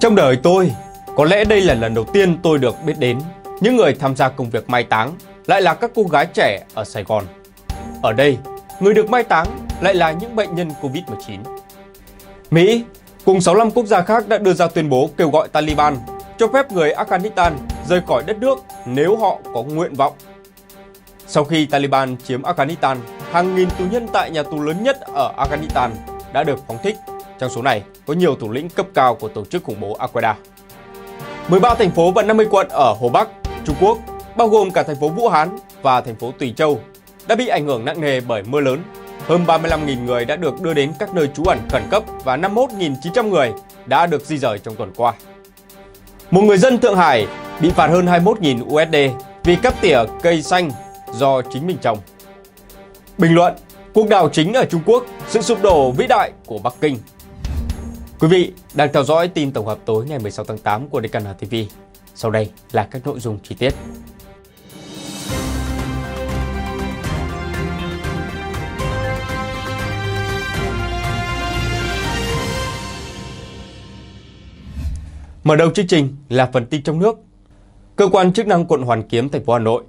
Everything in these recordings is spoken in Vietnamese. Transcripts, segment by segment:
Trong đời tôi, có lẽ đây là lần đầu tiên tôi được biết đến những người tham gia công việc mai táng lại là các cô gái trẻ ở Sài Gòn. Ở đây, người được mai táng lại là những bệnh nhân Covid-19. Mỹ cùng 65 quốc gia khác đã đưa ra tuyên bố kêu gọi Taliban cho phép người Afghanistan rời khỏi đất nước nếu họ có nguyện vọng. Sau khi Taliban chiếm Afghanistan, hàng nghìn tù nhân tại nhà tù lớn nhất ở Afghanistan đã được phóng thích trong số này có nhiều thủ lĩnh cấp cao của tổ chức khủng bố al qaeda 13 thành phố và 50 quận ở Hồ Bắc, Trung Quốc, bao gồm cả thành phố Vũ Hán và thành phố Tùy Châu, đã bị ảnh hưởng nặng nề bởi mưa lớn. Hơn 35.000 người đã được đưa đến các nơi trú ẩn khẩn cấp và 51.900 người đã được di rời trong tuần qua. Một người dân Thượng Hải bị phạt hơn 21.000 USD vì cắt tỉa cây xanh do chính mình trồng. Bình luận: Cuộc đảo chính ở Trung Quốc, sự sụp đổ vĩ đại của Bắc Kinh Quý vị đang theo dõi tin tổng hợp tối ngày 16 tháng 8 của DKN TV. Sau đây là các nội dung chi tiết. Mở đầu chương trình là phần tin trong nước. Cơ quan chức năng quận Hoàn Kiếm, thành phố Hà Nội,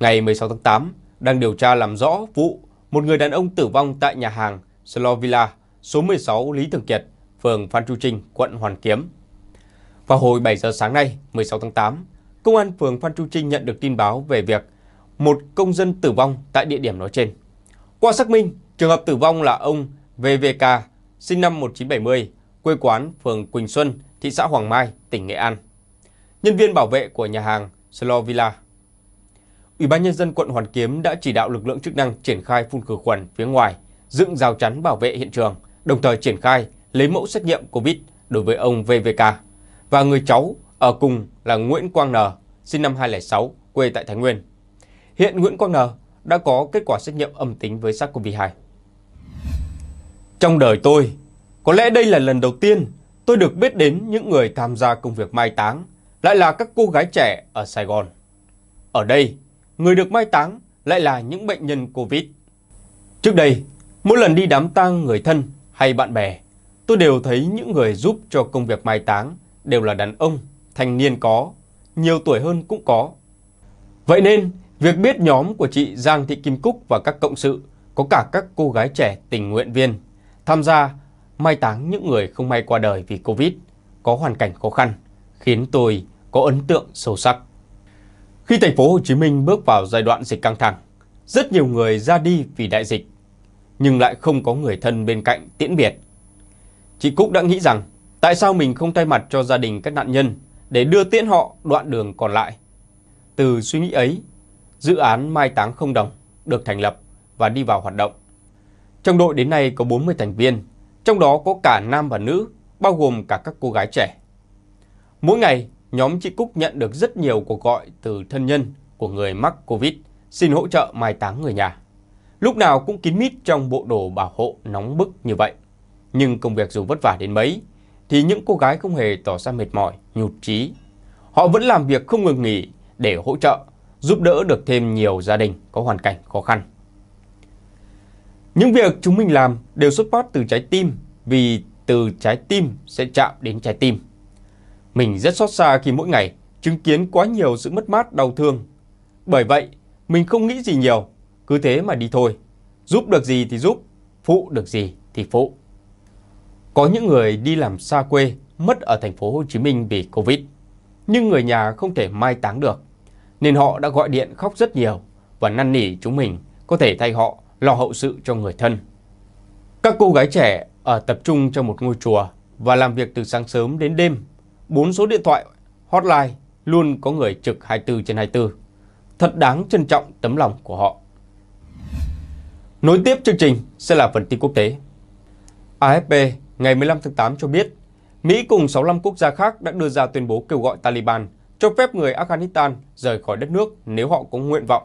ngày 16 tháng 8 đang điều tra làm rõ vụ một người đàn ông tử vong tại nhà hàng Slovila số 16 Lý Thường Kiệt, phường Phan Chu Trinh, quận Hoàn Kiếm. Vào hồi 7 giờ sáng nay, 16 tháng 8, Công an phường Phan Chu Trinh nhận được tin báo về việc một công dân tử vong tại địa điểm nói trên. Qua xác minh, trường hợp tử vong là ông VVK, sinh năm 1970, quê quán phường Quỳnh Xuân, thị xã Hoàng Mai, tỉnh Nghệ An. Nhân viên bảo vệ của nhà hàng Slovila. Ủy ban nhân dân quận Hoàn Kiếm đã chỉ đạo lực lượng chức năng triển khai phun khử khuẩn phía ngoài, dựng rào chắn bảo vệ hiện trường, đồng thời triển khai lấy mẫu xét nghiệm COVID đối với ông VVK và người cháu ở cùng là Nguyễn Quang N, sinh năm 2006, quê tại Thái Nguyên. Hiện Nguyễn Quang N đã có kết quả xét nghiệm âm tính với SARS-CoV-2. Trong đời tôi, có lẽ đây là lần đầu tiên tôi được biết đến những người tham gia công việc mai táng, lại là các cô gái trẻ ở Sài Gòn. Ở đây, người được mai táng lại là những bệnh nhân COVID. Trước đây, mỗi lần đi đám tang người thân hay bạn bè, Tôi đều thấy những người giúp cho công việc mai táng đều là đàn ông, thanh niên có, nhiều tuổi hơn cũng có. Vậy nên, việc biết nhóm của chị Giang Thị Kim Cúc và các cộng sự có cả các cô gái trẻ tình nguyện viên tham gia mai táng những người không may qua đời vì Covid có hoàn cảnh khó khăn, khiến tôi có ấn tượng sâu sắc. Khi thành phố Hồ Chí Minh bước vào giai đoạn dịch căng thẳng, rất nhiều người ra đi vì đại dịch, nhưng lại không có người thân bên cạnh tiễn biệt Chị Cúc đã nghĩ rằng tại sao mình không thay mặt cho gia đình các nạn nhân để đưa tiễn họ đoạn đường còn lại. Từ suy nghĩ ấy, dự án Mai Táng Không Đồng được thành lập và đi vào hoạt động. Trong đội đến nay có 40 thành viên, trong đó có cả nam và nữ, bao gồm cả các cô gái trẻ. Mỗi ngày, nhóm chị Cúc nhận được rất nhiều cuộc gọi từ thân nhân của người mắc Covid xin hỗ trợ mai táng người nhà. Lúc nào cũng kín mít trong bộ đồ bảo hộ nóng bức như vậy. Nhưng công việc dù vất vả đến mấy, thì những cô gái không hề tỏ ra mệt mỏi, nhụt chí. Họ vẫn làm việc không ngừng nghỉ để hỗ trợ, giúp đỡ được thêm nhiều gia đình có hoàn cảnh khó khăn. Những việc chúng mình làm đều xuất phát từ trái tim, vì từ trái tim sẽ chạm đến trái tim. Mình rất xót xa khi mỗi ngày chứng kiến quá nhiều sự mất mát đau thương. Bởi vậy, mình không nghĩ gì nhiều, cứ thế mà đi thôi. Giúp được gì thì giúp, phụ được gì thì phụ. Có những người đi làm xa quê, mất ở thành phố Hồ Chí Minh vì Covid. Nhưng người nhà không thể mai táng được, nên họ đã gọi điện khóc rất nhiều và năn nỉ chúng mình có thể thay họ lo hậu sự cho người thân. Các cô gái trẻ ở tập trung trong một ngôi chùa và làm việc từ sáng sớm đến đêm. Bốn số điện thoại hotline luôn có người trực 24 trên 24. Thật đáng trân trọng tấm lòng của họ. Nối tiếp chương trình sẽ là phần tin quốc tế. AFP ngày 15 tháng 8 cho biết, Mỹ cùng 65 quốc gia khác đã đưa ra tuyên bố kêu gọi Taliban cho phép người Afghanistan rời khỏi đất nước nếu họ có nguyện vọng.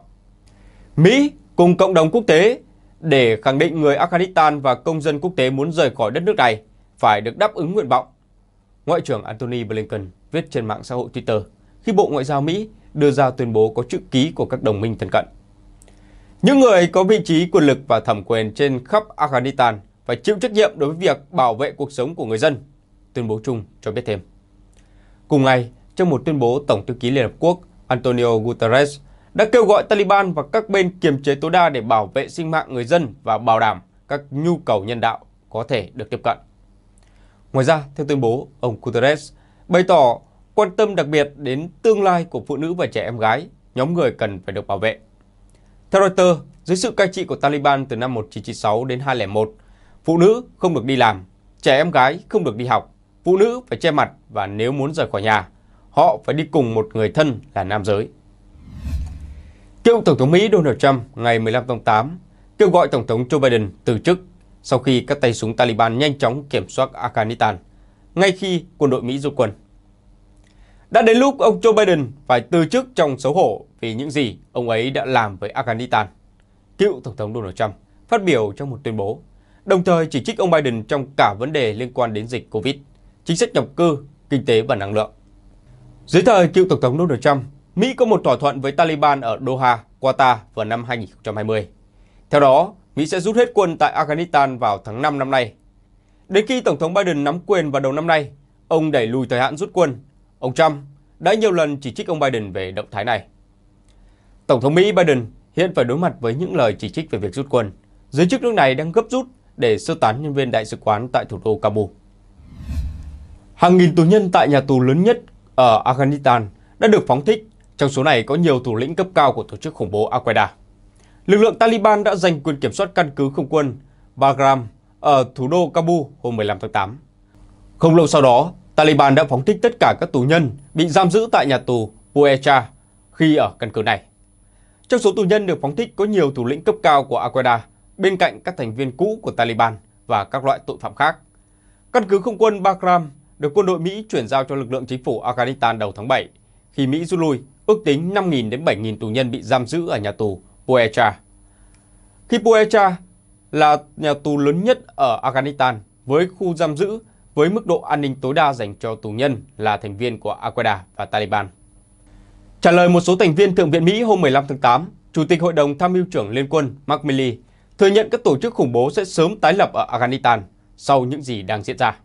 Mỹ cùng cộng đồng quốc tế để khẳng định người Afghanistan và công dân quốc tế muốn rời khỏi đất nước này phải được đáp ứng nguyện vọng. Ngoại trưởng Antony Blinken viết trên mạng xã hội Twitter khi Bộ Ngoại giao Mỹ đưa ra tuyên bố có chữ ký của các đồng minh thân cận. Những người có vị trí quyền lực và thẩm quyền trên khắp Afghanistan phải chịu trách nhiệm đối với việc bảo vệ cuộc sống của người dân, tuyên bố chung cho biết thêm. Cùng ngày, trong một tuyên bố, Tổng thư ký Liên Hợp Quốc Antonio Guterres đã kêu gọi Taliban và các bên kiềm chế tối đa để bảo vệ sinh mạng người dân và bảo đảm các nhu cầu nhân đạo có thể được tiếp cận. Ngoài ra, theo tuyên bố, ông Guterres bày tỏ quan tâm đặc biệt đến tương lai của phụ nữ và trẻ em gái, nhóm người cần phải được bảo vệ. Theo Reuters, dưới sự cai trị của Taliban từ năm 1996 đến 2001, Phụ nữ không được đi làm, trẻ em gái không được đi học, phụ nữ phải che mặt và nếu muốn rời khỏi nhà, họ phải đi cùng một người thân là nam giới. Cựu Tổng thống Mỹ Donald Trump ngày 15 tháng 8 kêu gọi Tổng thống Joe Biden từ chức sau khi các tay súng Taliban nhanh chóng kiểm soát Afghanistan, ngay khi quân đội Mỹ rút quân. Đã đến lúc ông Joe Biden phải từ chức trong xấu hổ vì những gì ông ấy đã làm với Afghanistan. Cựu Tổng thống Donald Trump phát biểu trong một tuyên bố đồng thời chỉ trích ông Biden trong cả vấn đề liên quan đến dịch Covid, chính sách nhập cư, kinh tế và năng lượng. Dưới thời cựu Tổng thống Donald Trump, Mỹ có một thỏa thuận với Taliban ở Doha, Qatar vào năm 2020. Theo đó, Mỹ sẽ rút hết quân tại Afghanistan vào tháng 5 năm nay. Đến khi Tổng thống Biden nắm quyền vào đầu năm nay, ông đẩy lùi thời hạn rút quân. Ông Trump đã nhiều lần chỉ trích ông Biden về động thái này. Tổng thống Mỹ Biden hiện phải đối mặt với những lời chỉ trích về việc rút quân. Giới chức nước này đang gấp rút để sơ tán nhân viên đại sứ quán tại thủ đô Kabul. Hàng nghìn tù nhân tại nhà tù lớn nhất ở Afghanistan đã được phóng thích, trong số này có nhiều thủ lĩnh cấp cao của tổ chức khủng bố Al-Qaeda. Lực lượng Taliban đã giành quyền kiểm soát căn cứ không quân Bagram ở thủ đô Kabul hôm 15 tháng 8. Không lâu sau đó, Taliban đã phóng thích tất cả các tù nhân bị giam giữ tại nhà tù Puecha khi ở căn cứ này. Trong số tù nhân được phóng thích có nhiều thủ lĩnh cấp cao của Al-Qaeda bên cạnh các thành viên cũ của Taliban và các loại tội phạm khác. Căn cứ không quân Bagram được quân đội Mỹ chuyển giao cho lực lượng chính phủ Afghanistan đầu tháng 7. Khi Mỹ rút lui, ước tính 5.000 đến 7.000 tù nhân bị giam giữ ở nhà tù Puecha. Khi Puecha là nhà tù lớn nhất ở Afghanistan với khu giam giữ với mức độ an ninh tối đa dành cho tù nhân là thành viên của al qaeda và Taliban. Trả lời một số thành viên Thượng viện Mỹ hôm 15 tháng 8, Chủ tịch Hội đồng Tham mưu trưởng Liên quân Mark Milley thừa nhận các tổ chức khủng bố sẽ sớm tái lập ở Afghanistan sau những gì đang diễn ra.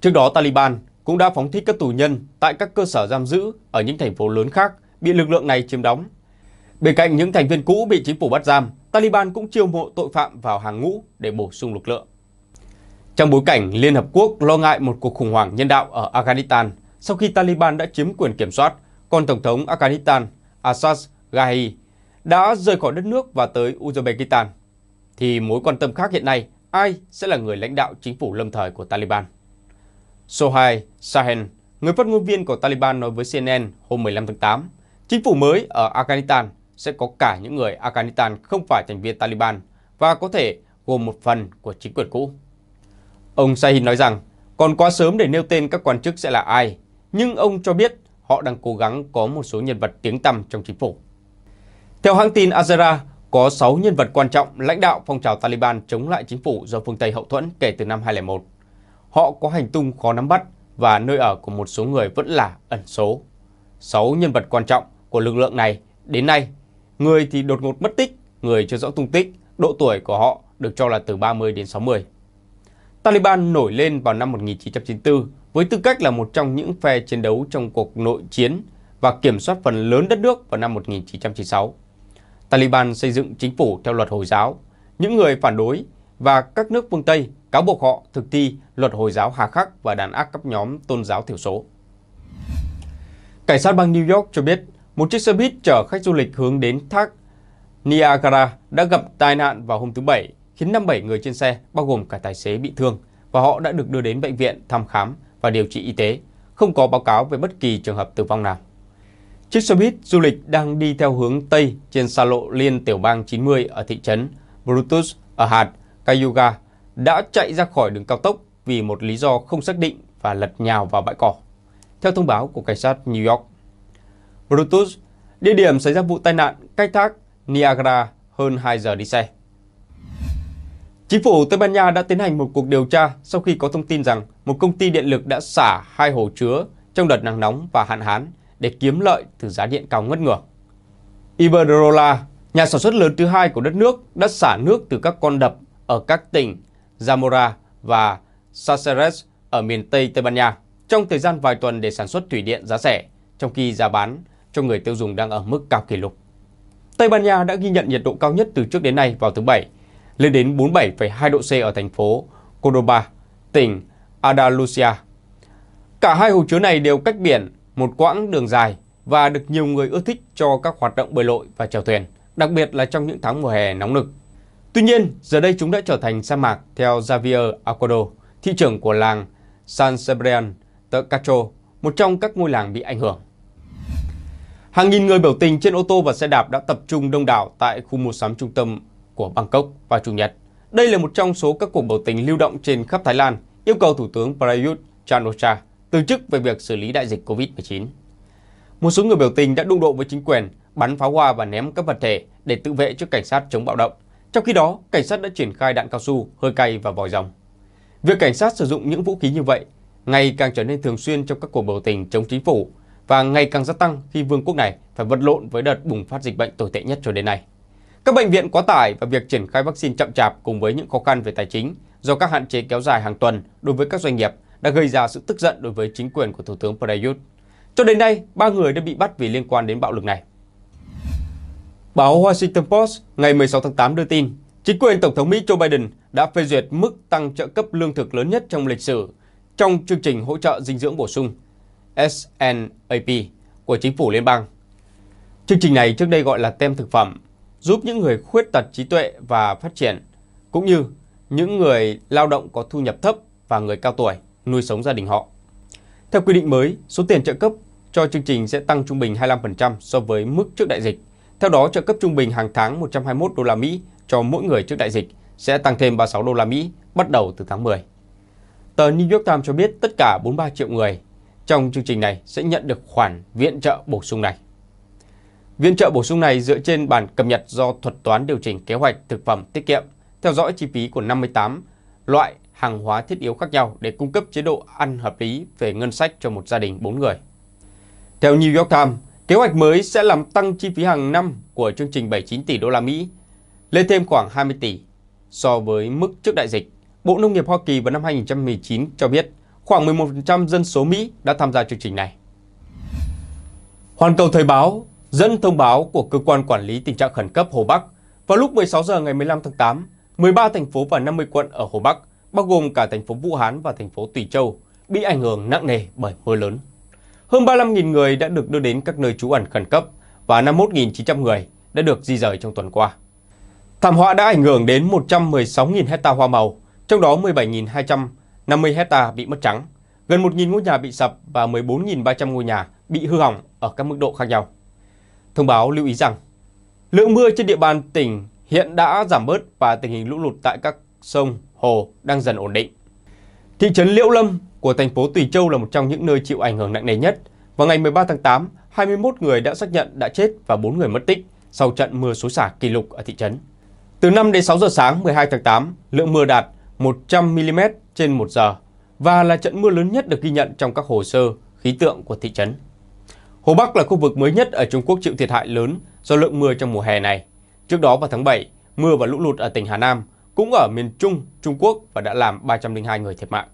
Trước đó, Taliban cũng đã phóng thích các tù nhân tại các cơ sở giam giữ ở những thành phố lớn khác bị lực lượng này chiếm đóng. Bên cạnh những thành viên cũ bị chính phủ bắt giam, Taliban cũng chiêu mộ tội phạm vào hàng ngũ để bổ sung lực lượng. Trong bối cảnh Liên Hợp Quốc lo ngại một cuộc khủng hoảng nhân đạo ở Afghanistan sau khi Taliban đã chiếm quyền kiểm soát, còn Tổng thống Afghanistan Assad Ghani đã rời khỏi đất nước và tới Uzbekistan thì mối quan tâm khác hiện nay ai sẽ là người lãnh đạo chính phủ lâm thời của Taliban. Số Sohail Sahin, người phát ngôn viên của Taliban nói với CNN hôm 15 tháng 8, chính phủ mới ở Afghanistan sẽ có cả những người Afghanistan không phải thành viên Taliban và có thể gồm một phần của chính quyền cũ. Ông Sahin nói rằng còn quá sớm để nêu tên các quan chức sẽ là ai, nhưng ông cho biết họ đang cố gắng có một số nhân vật tiếng tăm trong chính phủ. Theo hãng tin Azera, có 6 nhân vật quan trọng lãnh đạo phong trào Taliban chống lại chính phủ do phương Tây hậu thuẫn kể từ năm 2001. Họ có hành tung khó nắm bắt và nơi ở của một số người vẫn là ẩn số. 6 nhân vật quan trọng của lực lượng này đến nay, người thì đột ngột mất tích, người chưa rõ tung tích, độ tuổi của họ được cho là từ 30 đến 60. Taliban nổi lên vào năm 1994 với tư cách là một trong những phe chiến đấu trong cuộc nội chiến và kiểm soát phần lớn đất nước vào năm 1996. Taliban xây dựng chính phủ theo luật Hồi giáo. Những người phản đối và các nước phương Tây cáo buộc họ thực thi luật Hồi giáo hà khắc và đàn áp các nhóm tôn giáo thiểu số. Cảnh sát bang New York cho biết một chiếc xe buýt chở khách du lịch hướng đến thác Niagara đã gặp tai nạn vào hôm thứ Bảy, khiến 57 người trên xe, bao gồm cả tài xế bị thương, và họ đã được đưa đến bệnh viện thăm khám và điều trị y tế, không có báo cáo về bất kỳ trường hợp tử vong nào. Chiếc xe buýt du lịch đang đi theo hướng Tây trên xa lộ liên tiểu bang 90 ở thị trấn Brutus ở hạt Cayuga đã chạy ra khỏi đường cao tốc vì một lý do không xác định và lật nhào vào bãi cỏ, theo thông báo của cảnh sát New York. Brutus, địa điểm xảy ra vụ tai nạn cách thác Niagara hơn 2 giờ đi xe. Chính phủ Tây Ban Nha đã tiến hành một cuộc điều tra sau khi có thông tin rằng một công ty điện lực đã xả hai hồ chứa trong đợt nắng nóng và hạn hán để kiếm lợi từ giá điện cao ngất ngược. Iberdrola, nhà sản xuất lớn thứ hai của đất nước, đã xả nước từ các con đập ở các tỉnh Zamora và Saceres ở miền Tây Tây Ban Nha trong thời gian vài tuần để sản xuất thủy điện giá rẻ, trong khi giá bán cho người tiêu dùng đang ở mức cao kỷ lục. Tây Ban Nha đã ghi nhận nhiệt độ cao nhất từ trước đến nay vào thứ Bảy, lên đến 47,2 độ C ở thành phố Cordoba, tỉnh Andalusia. Cả hai hồ chứa này đều cách biển một quãng đường dài và được nhiều người ưa thích cho các hoạt động bơi lội và chèo thuyền, đặc biệt là trong những tháng mùa hè nóng nực. Tuy nhiên, giờ đây chúng đã trở thành sa mạc theo Javier Acuado, thị trưởng của làng San Sebastián de Cacho, một trong các ngôi làng bị ảnh hưởng. Hàng nghìn người biểu tình trên ô tô và xe đạp đã tập trung đông đảo tại khu mua sắm trung tâm của Bangkok vào Chủ nhật. Đây là một trong số các cuộc biểu tình lưu động trên khắp Thái Lan, yêu cầu Thủ tướng Prayut Chan o từ chức về việc xử lý đại dịch Covid-19. Một số người biểu tình đã đụng độ với chính quyền, bắn pháo hoa và ném các vật thể để tự vệ trước cảnh sát chống bạo động. Trong khi đó, cảnh sát đã triển khai đạn cao su, hơi cay và vòi rồng. Việc cảnh sát sử dụng những vũ khí như vậy ngày càng trở nên thường xuyên trong các cuộc biểu tình chống chính phủ và ngày càng gia tăng khi vương quốc này phải vật lộn với đợt bùng phát dịch bệnh tồi tệ nhất cho đến nay. Các bệnh viện quá tải và việc triển khai vaccine chậm chạp cùng với những khó khăn về tài chính do các hạn chế kéo dài hàng tuần đối với các doanh nghiệp đã gây ra sự tức giận đối với chính quyền của Thủ tướng Prayut. Cho đến nay, ba người đã bị bắt vì liên quan đến bạo lực này. Báo Washington Post ngày 16 tháng 8 đưa tin, chính quyền Tổng thống Mỹ Joe Biden đã phê duyệt mức tăng trợ cấp lương thực lớn nhất trong lịch sử trong chương trình hỗ trợ dinh dưỡng bổ sung SNAP của chính phủ liên bang. Chương trình này trước đây gọi là tem thực phẩm, giúp những người khuyết tật trí tuệ và phát triển, cũng như những người lao động có thu nhập thấp và người cao tuổi nuôi sống gia đình họ. Theo quy định mới, số tiền trợ cấp cho chương trình sẽ tăng trung bình 25% so với mức trước đại dịch. Theo đó, trợ cấp trung bình hàng tháng 121 đô la Mỹ cho mỗi người trước đại dịch sẽ tăng thêm 36 đô la Mỹ bắt đầu từ tháng 10. Tờ New York Times cho biết tất cả 43 triệu người trong chương trình này sẽ nhận được khoản viện trợ bổ sung này. Viện trợ bổ sung này dựa trên bản cập nhật do thuật toán điều chỉnh kế hoạch thực phẩm tiết kiệm, theo dõi chi phí của 58 loại hàng hóa thiết yếu khác nhau để cung cấp chế độ ăn hợp lý về ngân sách cho một gia đình 4 người. Theo New York Times, kế hoạch mới sẽ làm tăng chi phí hàng năm của chương trình 79 tỷ đô la Mỹ lên thêm khoảng 20 tỷ so với mức trước đại dịch. Bộ Nông nghiệp Hoa Kỳ vào năm 2019 cho biết khoảng 11% dân số Mỹ đã tham gia chương trình này. Hoàn cầu thời báo dẫn thông báo của cơ quan quản lý tình trạng khẩn cấp Hồ Bắc vào lúc 16 giờ ngày 15 tháng 8, 13 thành phố và 50 quận ở Hồ Bắc bao gồm cả thành phố Vũ Hán và thành phố Tùy Châu, bị ảnh hưởng nặng nề bởi mưa lớn. Hơn 35.000 người đã được đưa đến các nơi trú ẩn khẩn cấp và 51.900 người đã được di rời trong tuần qua. Thảm họa đã ảnh hưởng đến 116.000 hecta hoa màu, trong đó 17.250 hecta bị mất trắng, gần 1.000 ngôi nhà bị sập và 14.300 ngôi nhà bị hư hỏng ở các mức độ khác nhau. Thông báo lưu ý rằng, lượng mưa trên địa bàn tỉnh hiện đã giảm bớt và tình hình lũ lụt tại các sông hồ đang dần ổn định. Thị trấn Liễu Lâm của thành phố Tùy Châu là một trong những nơi chịu ảnh hưởng nặng nề nhất. Vào ngày 13 tháng 8, 21 người đã xác nhận đã chết và 4 người mất tích sau trận mưa xối xả kỷ lục ở thị trấn. Từ 5 đến 6 giờ sáng 12 tháng 8, lượng mưa đạt 100mm trên 1 giờ và là trận mưa lớn nhất được ghi nhận trong các hồ sơ khí tượng của thị trấn. Hồ Bắc là khu vực mới nhất ở Trung Quốc chịu thiệt hại lớn do lượng mưa trong mùa hè này. Trước đó vào tháng 7, mưa và lũ lụt ở tỉnh Hà Nam cũng ở miền Trung Trung Quốc và đã làm 302 người thiệt mạng.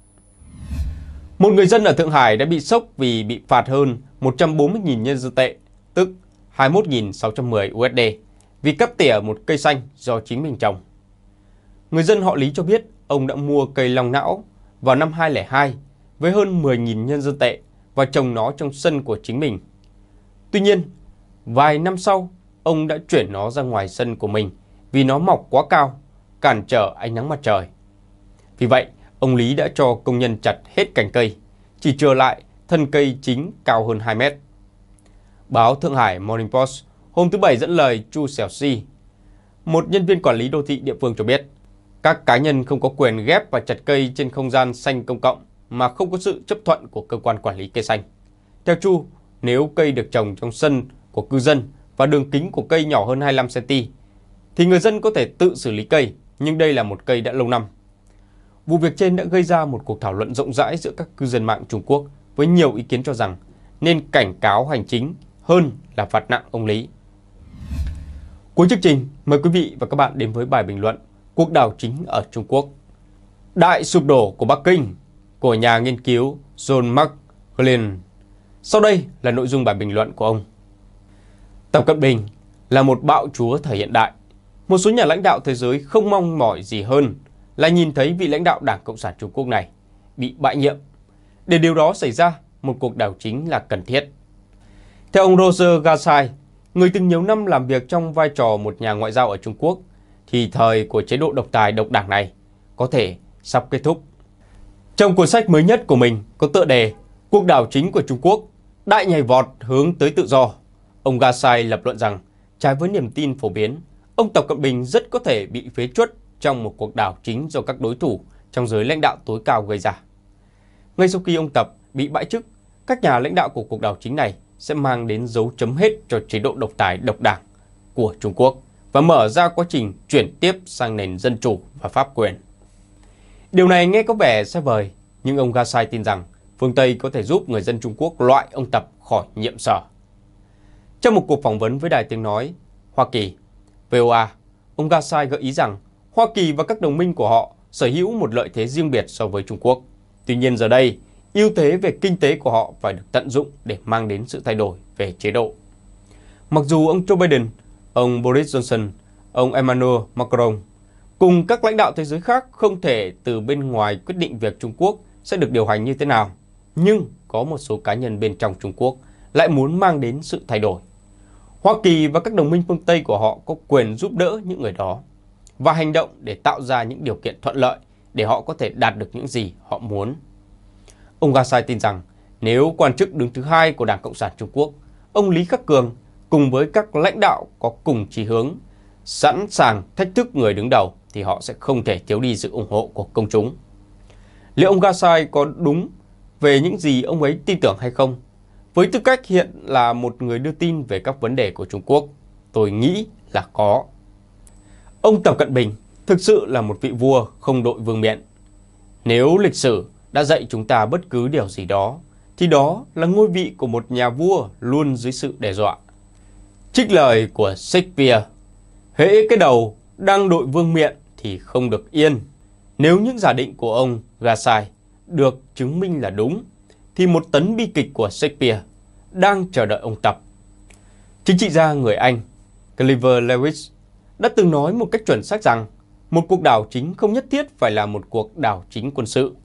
Một người dân ở Thượng Hải đã bị sốc vì bị phạt hơn 140.000 nhân dân tệ, tức 21.610 USD, vì cắt tỉa một cây xanh do chính mình trồng. Người dân họ Lý cho biết ông đã mua cây long não vào năm 2002 với hơn 10.000 nhân dân tệ và trồng nó trong sân của chính mình. Tuy nhiên, vài năm sau, ông đã chuyển nó ra ngoài sân của mình vì nó mọc quá cao cản trở ánh nắng mặt trời. Vì vậy, ông Lý đã cho công nhân chặt hết cành cây, chỉ trở lại thân cây chính cao hơn 2 mét. Báo Thượng Hải Morning Post hôm thứ Bảy dẫn lời Chu xiao Si, một nhân viên quản lý đô thị địa phương cho biết, các cá nhân không có quyền ghép và chặt cây trên không gian xanh công cộng mà không có sự chấp thuận của cơ quan quản lý cây xanh. Theo Chu, nếu cây được trồng trong sân của cư dân và đường kính của cây nhỏ hơn 25cm, thì người dân có thể tự xử lý cây nhưng đây là một cây đã lâu năm. Vụ việc trên đã gây ra một cuộc thảo luận rộng rãi giữa các cư dân mạng Trung Quốc với nhiều ý kiến cho rằng nên cảnh cáo hành chính hơn là phạt nặng ông Lý. Cuối chương trình, mời quý vị và các bạn đến với bài bình luận cuộc đảo chính ở Trung Quốc. Đại sụp đổ của Bắc Kinh của nhà nghiên cứu John McLean. Sau đây là nội dung bài bình luận của ông. Tập Cận Bình là một bạo chúa thời hiện đại một số nhà lãnh đạo thế giới không mong mỏi gì hơn là nhìn thấy vị lãnh đạo Đảng Cộng sản Trung Quốc này bị bãi nhiệm. Để điều đó xảy ra, một cuộc đảo chính là cần thiết. Theo ông Roger Gasai, người từng nhiều năm làm việc trong vai trò một nhà ngoại giao ở Trung Quốc, thì thời của chế độ độc tài độc đảng này có thể sắp kết thúc. Trong cuốn sách mới nhất của mình có tựa đề Cuộc đảo chính của Trung Quốc, đại nhảy vọt hướng tới tự do, ông Gasai lập luận rằng trái với niềm tin phổ biến ông Tập Cận Bình rất có thể bị phế chuất trong một cuộc đảo chính do các đối thủ trong giới lãnh đạo tối cao gây ra. Ngay sau khi ông Tập bị bãi chức, các nhà lãnh đạo của cuộc đảo chính này sẽ mang đến dấu chấm hết cho chế độ độc tài độc đảng của Trung Quốc và mở ra quá trình chuyển tiếp sang nền dân chủ và pháp quyền. Điều này nghe có vẻ xa vời, nhưng ông Gasai tin rằng phương Tây có thể giúp người dân Trung Quốc loại ông Tập khỏi nhiệm sở. Trong một cuộc phỏng vấn với Đài Tiếng Nói, Hoa Kỳ VOA, ông Gasai gợi ý rằng Hoa Kỳ và các đồng minh của họ sở hữu một lợi thế riêng biệt so với Trung Quốc. Tuy nhiên giờ đây, ưu thế về kinh tế của họ phải được tận dụng để mang đến sự thay đổi về chế độ. Mặc dù ông Joe Biden, ông Boris Johnson, ông Emmanuel Macron cùng các lãnh đạo thế giới khác không thể từ bên ngoài quyết định việc Trung Quốc sẽ được điều hành như thế nào, nhưng có một số cá nhân bên trong Trung Quốc lại muốn mang đến sự thay đổi. Hoa Kỳ và các đồng minh phương Tây của họ có quyền giúp đỡ những người đó và hành động để tạo ra những điều kiện thuận lợi để họ có thể đạt được những gì họ muốn. Ông Gasai tin rằng nếu quan chức đứng thứ hai của Đảng Cộng sản Trung Quốc, ông Lý Khắc Cường cùng với các lãnh đạo có cùng chí hướng, sẵn sàng thách thức người đứng đầu thì họ sẽ không thể thiếu đi sự ủng hộ của công chúng. Liệu ông Gasai có đúng về những gì ông ấy tin tưởng hay không với tư cách hiện là một người đưa tin về các vấn đề của Trung Quốc, tôi nghĩ là có. Ông Tập Cận Bình thực sự là một vị vua không đội vương miện. Nếu lịch sử đã dạy chúng ta bất cứ điều gì đó, thì đó là ngôi vị của một nhà vua luôn dưới sự đe dọa. Trích lời của Shakespeare, hễ cái đầu đang đội vương miện thì không được yên. Nếu những giả định của ông ra sai, được chứng minh là đúng, thì một tấn bi kịch của Shakespeare đang chờ đợi ông tập. Chính trị gia người Anh Cliver Lewis đã từng nói một cách chuẩn xác rằng một cuộc đảo chính không nhất thiết phải là một cuộc đảo chính quân sự.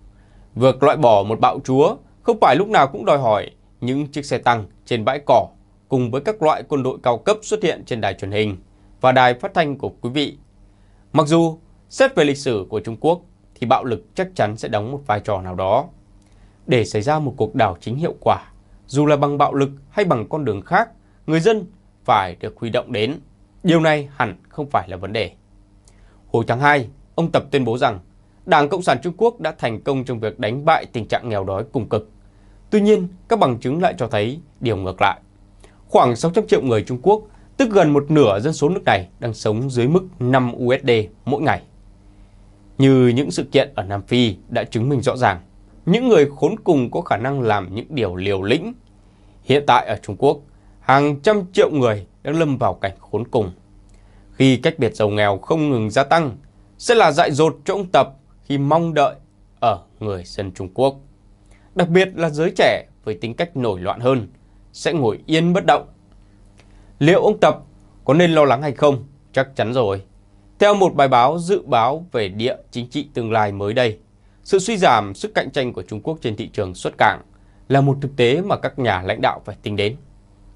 Việc loại bỏ một bạo chúa không phải lúc nào cũng đòi hỏi những chiếc xe tăng trên bãi cỏ cùng với các loại quân đội cao cấp xuất hiện trên đài truyền hình và đài phát thanh của quý vị. Mặc dù, xét về lịch sử của Trung Quốc thì bạo lực chắc chắn sẽ đóng một vai trò nào đó. Để xảy ra một cuộc đảo chính hiệu quả, dù là bằng bạo lực hay bằng con đường khác, người dân phải được huy động đến. Điều này hẳn không phải là vấn đề. Hồi tháng 2, ông Tập tuyên bố rằng Đảng Cộng sản Trung Quốc đã thành công trong việc đánh bại tình trạng nghèo đói cùng cực. Tuy nhiên, các bằng chứng lại cho thấy điều ngược lại. Khoảng 600 triệu người Trung Quốc, tức gần một nửa dân số nước này đang sống dưới mức 5 USD mỗi ngày. Như những sự kiện ở Nam Phi đã chứng minh rõ ràng, những người khốn cùng có khả năng làm những điều liều lĩnh. Hiện tại ở Trung Quốc, hàng trăm triệu người đang lâm vào cảnh khốn cùng. Khi cách biệt giàu nghèo không ngừng gia tăng, sẽ là dại dột cho ông Tập khi mong đợi ở người dân Trung Quốc. Đặc biệt là giới trẻ với tính cách nổi loạn hơn, sẽ ngồi yên bất động. Liệu ông Tập có nên lo lắng hay không? Chắc chắn rồi. Theo một bài báo dự báo về địa chính trị tương lai mới đây, sự suy giảm sức cạnh tranh của Trung Quốc trên thị trường xuất cảng là một thực tế mà các nhà lãnh đạo phải tính đến.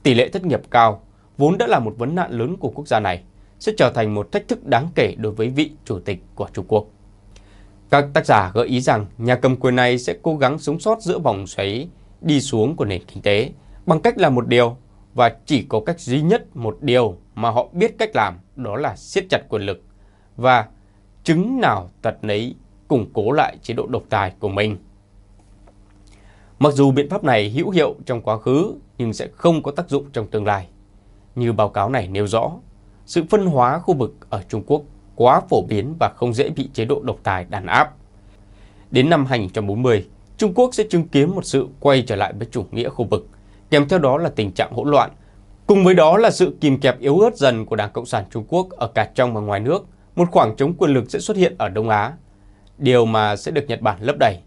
Tỷ lệ thất nghiệp cao, vốn đã là một vấn nạn lớn của quốc gia này, sẽ trở thành một thách thức đáng kể đối với vị chủ tịch của Trung Quốc. Các tác giả gợi ý rằng nhà cầm quyền này sẽ cố gắng sống sót giữa vòng xoáy đi xuống của nền kinh tế bằng cách làm một điều và chỉ có cách duy nhất một điều mà họ biết cách làm đó là siết chặt quyền lực và chứng nào tật nấy củng cố lại chế độ độc tài của mình. Mặc dù biện pháp này hữu hiệu trong quá khứ nhưng sẽ không có tác dụng trong tương lai. Như báo cáo này nêu rõ, sự phân hóa khu vực ở Trung Quốc quá phổ biến và không dễ bị chế độ độc tài đàn áp. Đến năm 2040, Trung Quốc sẽ chứng kiến một sự quay trở lại với chủ nghĩa khu vực, kèm theo đó là tình trạng hỗn loạn. Cùng với đó là sự kìm kẹp yếu ớt dần của Đảng Cộng sản Trung Quốc ở cả trong và ngoài nước, một khoảng trống quyền lực sẽ xuất hiện ở Đông Á điều mà sẽ được Nhật Bản lấp đầy.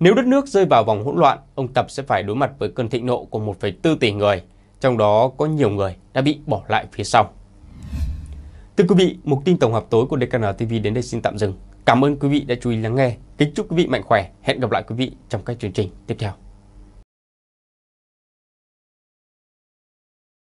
Nếu đất nước rơi vào vòng hỗn loạn, ông Tập sẽ phải đối mặt với cơn thịnh nộ của 1,4 tỷ người, trong đó có nhiều người đã bị bỏ lại phía sau. Thưa quý vị, mục tin tổng hợp tối của DKN TV đến đây xin tạm dừng. Cảm ơn quý vị đã chú ý lắng nghe. Kính chúc quý vị mạnh khỏe. Hẹn gặp lại quý vị trong các chương trình tiếp theo.